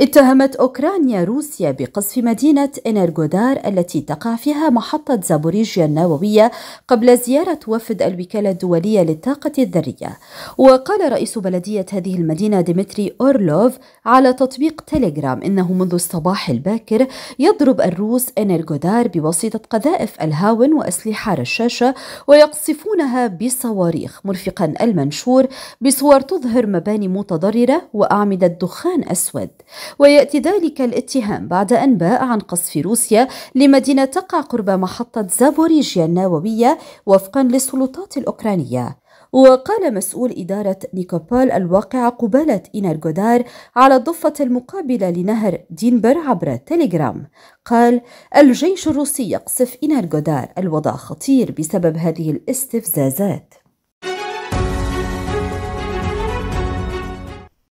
اتهمت أوكرانيا روسيا بقصف مدينة إنرغودار التي تقع فيها محطة زابوريجيا النووية قبل زيارة وفد الوكالة الدولية للطاقة الذرية وقال رئيس بلدية هذه المدينة ديمتري أورلوف على تطبيق تيليجرام إنه منذ الصباح الباكر يضرب الروس إنرغودار بواسطة قذائف الهاون وأسلحة رشاشة ويقصفونها بصواريخ مرفقا المنشور بصور تظهر مباني متضررة وأعمدة دخان أسود ويأتي ذلك الاتهام بعد أنباء عن قصف روسيا لمدينة تقع قرب محطة زابوريجيا النووية وفقا للسلطات الأوكرانية وقال مسؤول إدارة نيكوبول الواقعة قبالة إنارغودار على الضفة المقابلة لنهر دينبر عبر تليجرام قال الجيش الروسي يقصف إنارغودار الوضع خطير بسبب هذه الاستفزازات